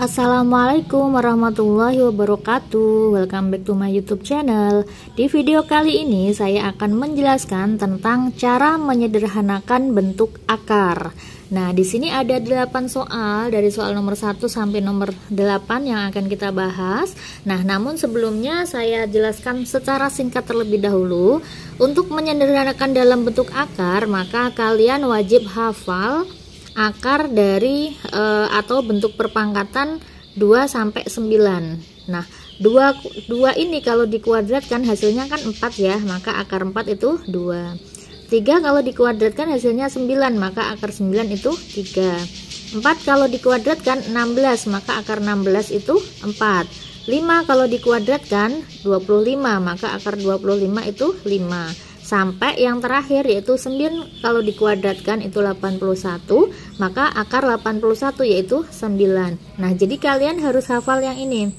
Assalamualaikum warahmatullahi wabarakatuh Welcome back to my youtube channel Di video kali ini saya akan menjelaskan tentang cara menyederhanakan bentuk akar Nah di sini ada 8 soal dari soal nomor 1 sampai nomor 8 yang akan kita bahas Nah namun sebelumnya saya jelaskan secara singkat terlebih dahulu Untuk menyederhanakan dalam bentuk akar maka kalian wajib hafal akar dari e, atau bentuk perpangkatan 2 sampai 9. Nah, 2 2 ini kalau dikuadratkan hasilnya kan 4 ya, maka akar 4 itu 2. 3 kalau dikuadratkan hasilnya 9 maka akar 9 itu 3 4 kalau dikuadratkan 16 maka akar 16 itu 4 5 kalau dikuadratkan 25 maka akar 25 itu 5 sampai yang terakhir yaitu 9 kalau dikuadratkan itu 81 maka akar 81 yaitu 9 nah jadi kalian harus hafal yang ini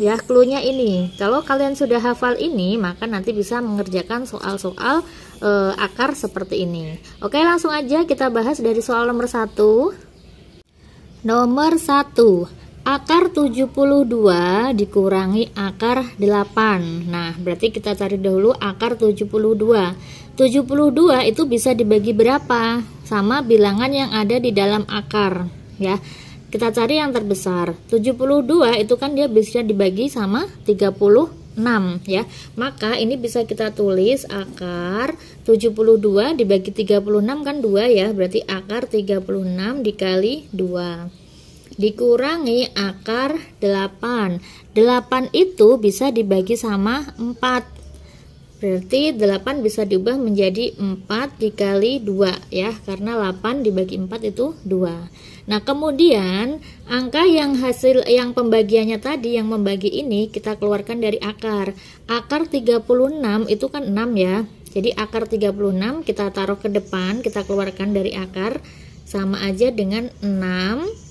ya cluenya ini kalau kalian sudah hafal ini maka nanti bisa mengerjakan soal-soal e, akar seperti ini oke langsung aja kita bahas dari soal nomor 1 nomor 1 akar 72 dikurangi akar 8 nah berarti kita cari dahulu akar 72 72 itu bisa dibagi berapa sama bilangan yang ada di dalam akar ya kita cari yang terbesar 72 itu kan dia bisa dibagi sama 36 ya maka ini bisa kita tulis akar 72 dibagi 36 kan 2 ya berarti akar 36 dikali 2 dikurangi akar 8 8 itu bisa dibagi sama 4 berarti 8 bisa diubah menjadi 4 dikali 2 ya karena 8 dibagi 4 itu 2 nah kemudian angka yang hasil yang pembagiannya tadi yang membagi ini kita keluarkan dari akar akar 36 itu kan 6 ya jadi akar 36 kita taruh ke depan kita keluarkan dari akar sama aja dengan 6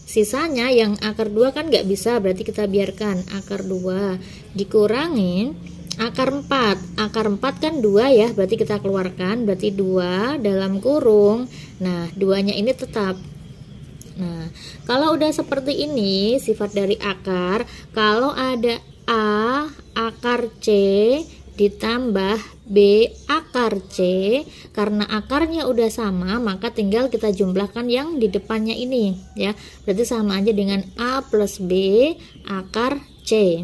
sisanya yang akar 2 kan nggak bisa berarti kita biarkan akar 2 dikurangin akar 4 akar 4 kan 2 ya berarti kita keluarkan berarti 2 dalam kurung nah duanya ini tetap nah kalau udah seperti ini sifat dari akar kalau ada A akar C ditambah B akar C karena akarnya udah sama maka tinggal kita jumlahkan yang di depannya ini ya berarti sama aja dengan A plus B akar C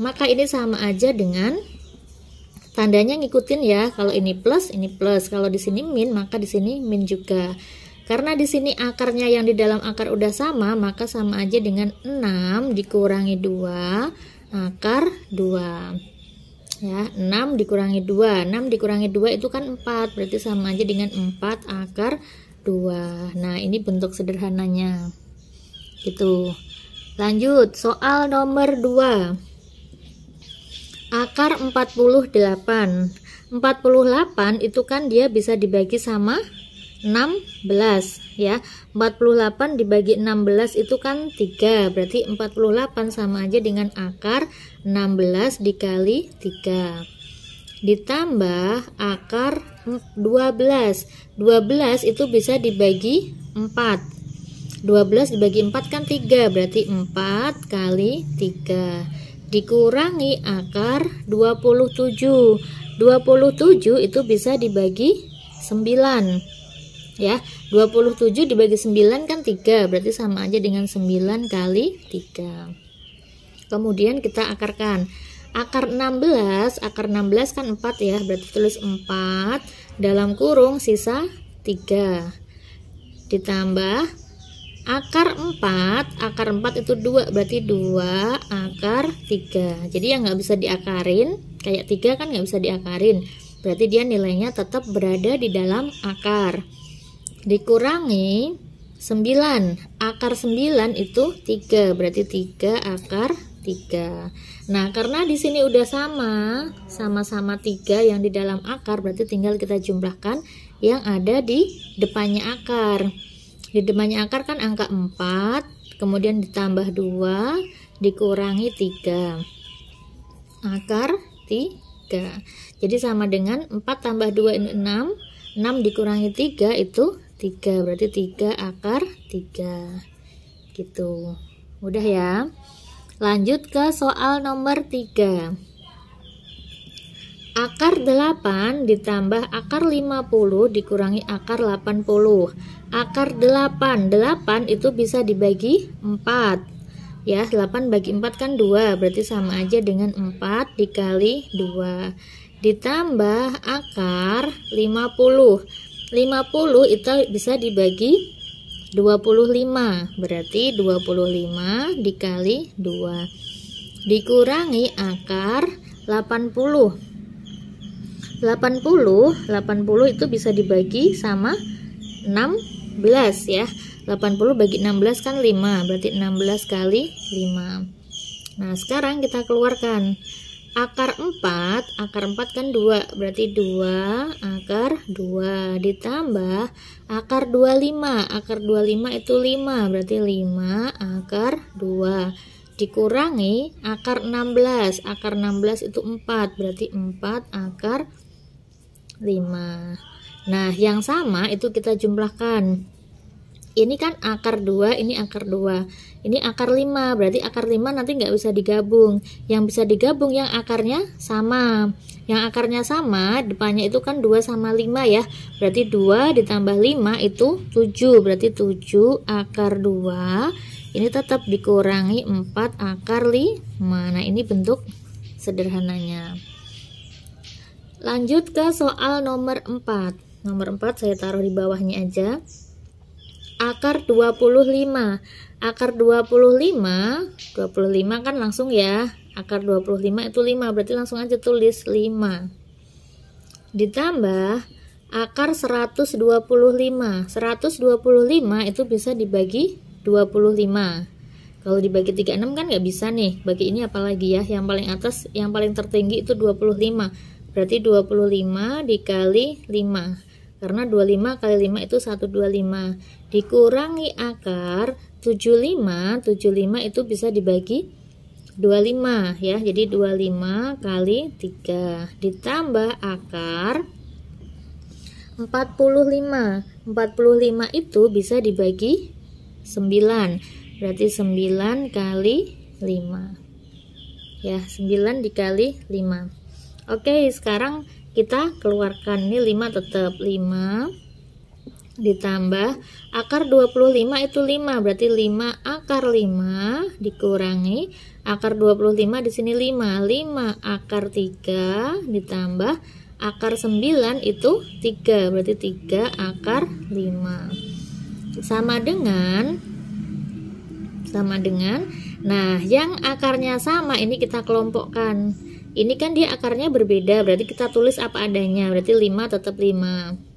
maka ini sama aja dengan tandanya ngikutin ya kalau ini plus ini plus kalau di sini min maka di sini min juga karena di sini akarnya yang di dalam akar udah sama, maka sama aja dengan 6 dikurangi 2 akar 2 ya 6 dikurangi 2 6 dikurangi 2 itu kan 4 berarti sama aja dengan 4 akar 2 nah ini bentuk sederhananya gitu lanjut soal nomor 2 akar 48 48 itu kan dia bisa dibagi sama 16 ya 48 dibagi 16 itu kan 3 berarti 48 sama aja dengan akar 16 dikali 3 ditambah akar 12 12 itu bisa dibagi 4 12 dibagi 4 kan 3 berarti 4 kali 3 dikurangi akar 27 27 itu bisa dibagi 9 ya 27 dibagi 9 kan 3 berarti sama aja dengan 9 kali 3 kemudian kita akarkan akar 16 akar 16 kan 4 ya berarti tulis 4 dalam kurung sisa 3 ditambah akar 4 akar 4 itu 2 berarti 2 akar 3 jadi yang nggak bisa diakarin kayak 3 kan nggak bisa diakarin berarti dia nilainya tetap berada di dalam akar dikurangi 9 akar 9 itu 3 berarti 3 akar 3 nah karena di sini udah sama sama-sama 3 yang di dalam akar berarti tinggal kita jumlahkan yang ada di depannya akar di depannya akar kan angka 4 kemudian ditambah 2 dikurangi 3 akar 3 jadi sama dengan 4 tambah 2 ini 6 6 dikurangi 3 itu 3 berarti 3 akar 3 gitu mudah ya lanjut ke soal nomor 3 akar 8 ditambah akar 50 dikurangi akar 80 akar 8 8 itu bisa dibagi 4 ya 8 bagi 4 kan 2 berarti sama aja dengan 4 dikali 2 ditambah akar 50 50 itu bisa dibagi 25 berarti 25 dikali 2 dikurangi akar 80 80 80 itu bisa dibagi sama 16 ya 80 bagi 16 kan 5 berarti 16 kali 5 nah sekarang kita keluarkan akar 4 akar 4 kan 2 berarti 2 akar 2 ditambah akar 25 akar 25 itu 5 berarti 5 akar 2 dikurangi akar 16 akar 16 itu 4 berarti 4 akar 5 nah yang sama itu kita jumlahkan ini kan akar 2, ini akar 2. Ini akar 5, berarti akar 5 nanti nggak bisa digabung. Yang bisa digabung yang akarnya sama. Yang akarnya sama, depannya itu kan 2 sama 5 ya. Berarti 2 ditambah 5 itu 7. Berarti 7 akar 2. Ini tetap dikurangi 4 akar 5. Nah, ini bentuk sederhananya. Lanjut ke soal nomor 4. Nomor 4 saya taruh di bawahnya aja akar 25. Akar 25, 25 kan langsung ya. Akar 25 itu 5, berarti langsung aja tulis 5. Ditambah akar 125. 125 itu bisa dibagi 25. Kalau dibagi 36 kan nggak bisa nih. Bagi ini apalagi ya? Yang paling atas, yang paling tertinggi itu 25. Berarti 25 dikali 5. Karena 25 kali 5 itu 125 dikurangi akar 75 75 itu bisa dibagi 25 ya jadi 25 kali 3 ditambah akar 45 45 itu bisa dibagi 9 berarti 9 kali 5 ya 9 dikali 5 oke sekarang kita keluarkan ini 5 tetap 5 ditambah akar 25 itu 5 berarti 5 akar 5 dikurangi akar 25 di sini 5 5 akar 3 ditambah akar 9 itu 3 berarti 3 akar 5 sama dengan sama dengan nah yang akarnya sama ini kita kelompokkan ini kan dia akarnya berbeda berarti kita tulis apa adanya berarti 5 tetap 5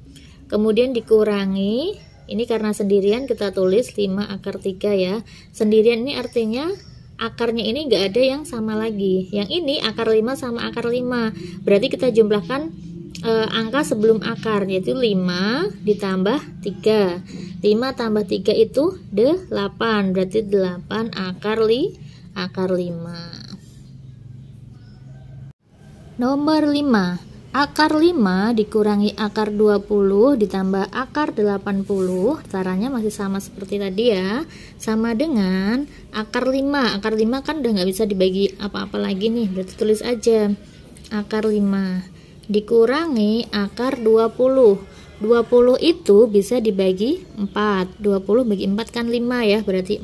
kemudian dikurangi ini karena sendirian kita tulis 5 akar 3 ya sendirian ini artinya akarnya ini enggak ada yang sama lagi yang ini akar 5 sama akar 5 berarti kita jumlahkan e, angka sebelum akar yaitu 5 ditambah 3 5 tambah 3 itu 8 berarti 8 akar li akar 5 nomor 5 akar 5 dikurangi akar 20 ditambah akar 80 caranya masih sama seperti tadi ya sama dengan akar 5 akar 5 kan udah nggak bisa dibagi apa-apa lagi nih berarti tulis aja akar 5 dikurangi akar 20 20 itu bisa dibagi 4 20 bagi 4 kan 5 ya berarti 4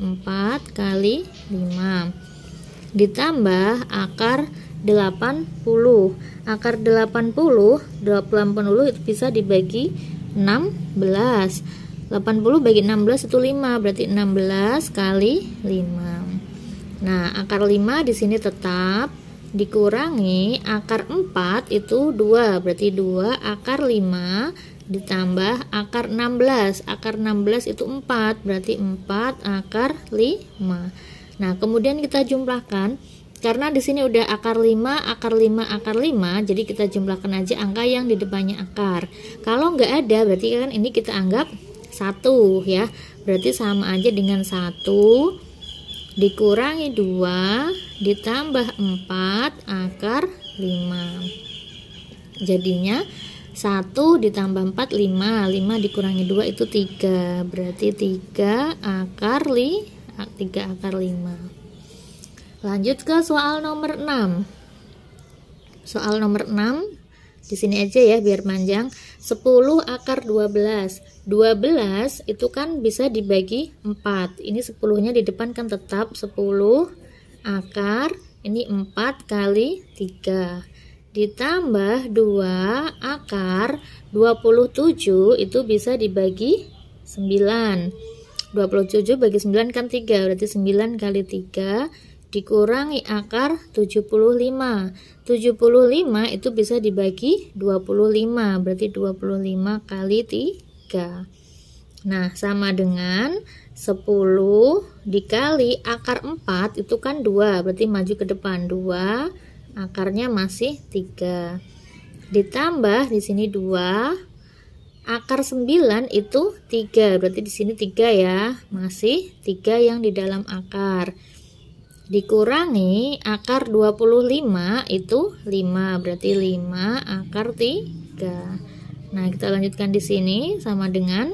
kali 5 ditambah akar 80 akar 80 80 itu bisa dibagi 16 80 bagi 16 itu 5 berarti 16 kali 5 nah akar 5 di sini tetap dikurangi akar 4 itu 2 berarti 2 akar 5 ditambah akar 16 akar 16 itu 4 berarti 4 akar 5 nah kemudian kita jumlahkan karena di sini udah akar 5, akar 5, akar 5, jadi kita jumlahkan aja angka yang di depannya akar. Kalau nggak ada, berarti kan ini kita anggap 1 ya. Berarti sama aja dengan 1 dikurangi 2 ditambah 4 akar 5. Jadinya 1 ditambah 4 5 5 dikurangi 2 itu 3 berarti 3 akar li 3 akar 5 Lanjut ke soal nomor 6. Soal nomor 6 di sini aja ya biar panjang 10 akar 12 12 itu kan bisa dibagi 4 ini 10 nya di depan kan tetap 10 akar ini 4 kali 3 ditambah 2 akar 27 itu bisa dibagi 9 27 bagi 9 kan 3 berarti 9 kali 3 dikurangi akar 75. 75 itu bisa dibagi 25, berarti 25 kali 3. Nah, sama dengan 10 dikali akar 4 itu kan 2, berarti maju ke depan 2, akarnya masih 3. Ditambah di sini 2, akar 9 itu 3, berarti di sini 3 ya, masih 3 yang di dalam akar dikurangi akar 25 itu 5 berarti 5 akar 3 nah kita lanjutkan di sini sama dengan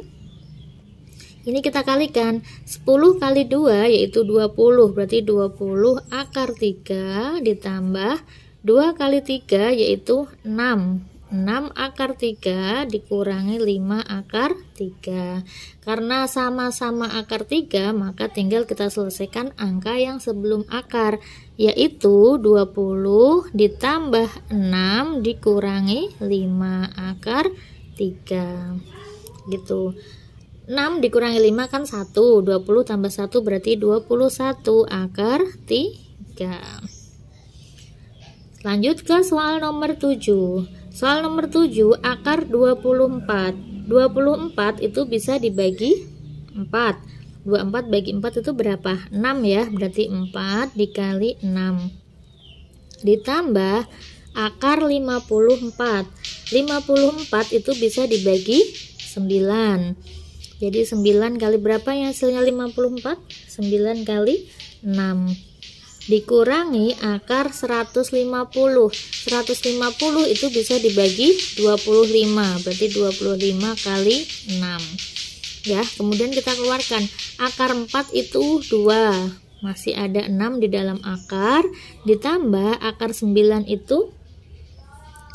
ini kita kalikan 10 kali 2 yaitu 20 berarti 20 akar 3 ditambah 2 kali 3 yaitu 6 6 akar 3 dikurangi 5 akar 3 karena sama-sama akar 3 maka tinggal kita selesaikan angka yang sebelum akar yaitu 20 ditambah 6 dikurangi 5 akar 3 gitu 6 dikurangi 5 kan 1 20 tambah 1 berarti 21 akar 3 lanjut ke soal nomor 7 Soal nomor 7, akar 24. 24 itu bisa dibagi 4. 24 bagi 4 itu berapa? 6 ya, berarti 4 dikali 6 ditambah akar 54 54 itu bisa dibagi 9 jadi 9 kali berapa yang hasilnya 54? 9 kali 6 dikurangi akar 150 150 itu bisa dibagi 25 berarti 25 kali 6 ya kemudian kita keluarkan akar 4 itu 2 masih ada 6 di dalam akar ditambah akar 9 itu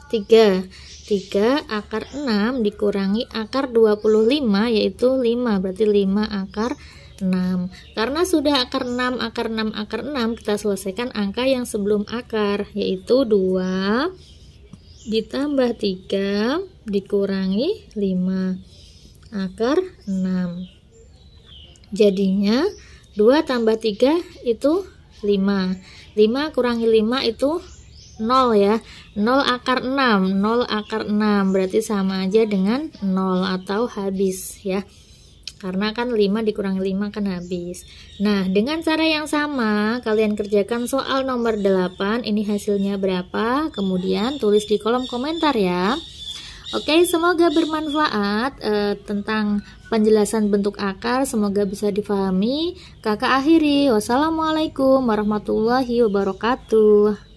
3 3 akar 6 dikurangi akar 25 yaitu 5 berarti 5 akar 6 karena sudah akar 6 akar 6 akar 6 kita selesaikan angka yang sebelum akar yaitu 2 ditambah 3 dikurangi 5 akar 6 jadinya 2 tambah 3 itu 5 5 kurangi 5 itu 0 ya 0 akar 6 0 akar 6 berarti sama aja dengan 0 atau habis ya karena kan 5 dikurangi 5 kan habis nah dengan cara yang sama kalian kerjakan soal nomor 8 ini hasilnya berapa kemudian tulis di kolom komentar ya Oke, semoga bermanfaat eh, tentang penjelasan bentuk akar. Semoga bisa difahami. Kakak akhiri. Wassalamualaikum warahmatullahi wabarakatuh.